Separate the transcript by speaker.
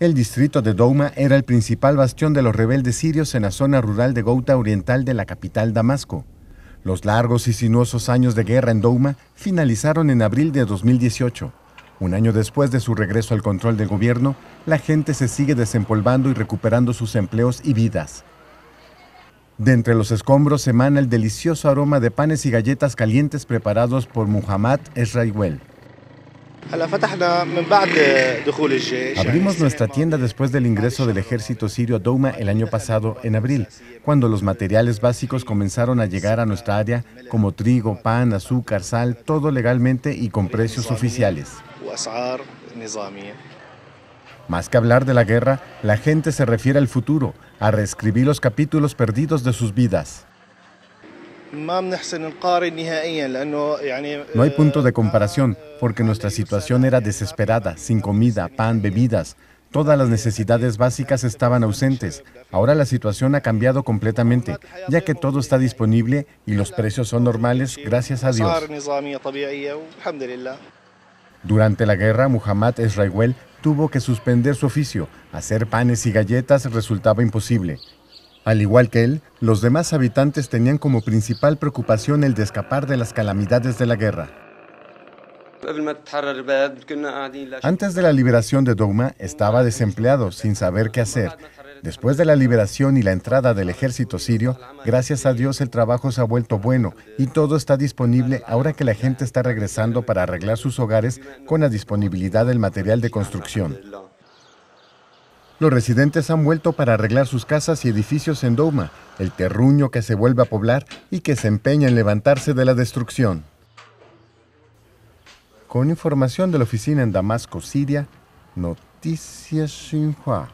Speaker 1: El distrito de Douma era el principal bastión de los rebeldes sirios en la zona rural de Gouta oriental de la capital Damasco. Los largos y sinuosos años de guerra en Douma finalizaron en abril de 2018. Un año después de su regreso al control del gobierno, la gente se sigue desempolvando y recuperando sus empleos y vidas. De entre los escombros emana el delicioso aroma de panes y galletas calientes preparados por Muhammad Esraiwel. Abrimos nuestra tienda después del ingreso del ejército sirio a Douma el año pasado, en abril, cuando los materiales básicos comenzaron a llegar a nuestra área, como trigo, pan, azúcar, sal, todo legalmente y con precios oficiales. Más que hablar de la guerra, la gente se refiere al futuro, a reescribir los capítulos perdidos de sus vidas. No hay punto de comparación, porque nuestra situación era desesperada, sin comida, pan, bebidas. Todas las necesidades básicas estaban ausentes. Ahora la situación ha cambiado completamente, ya que todo está disponible y los precios son normales, gracias a Dios. Durante la guerra, Muhammad Esraiguel tuvo que suspender su oficio. Hacer panes y galletas resultaba imposible. Al igual que él, los demás habitantes tenían como principal preocupación el de escapar de las calamidades de la guerra. Antes de la liberación de Douma estaba desempleado, sin saber qué hacer. Después de la liberación y la entrada del ejército sirio, gracias a Dios el trabajo se ha vuelto bueno y todo está disponible ahora que la gente está regresando para arreglar sus hogares con la disponibilidad del material de construcción. Los residentes han vuelto para arreglar sus casas y edificios en Douma, el terruño que se vuelve a poblar y que se empeña en levantarse de la destrucción. Con información de la oficina en Damasco, Siria, Noticias Xinhua.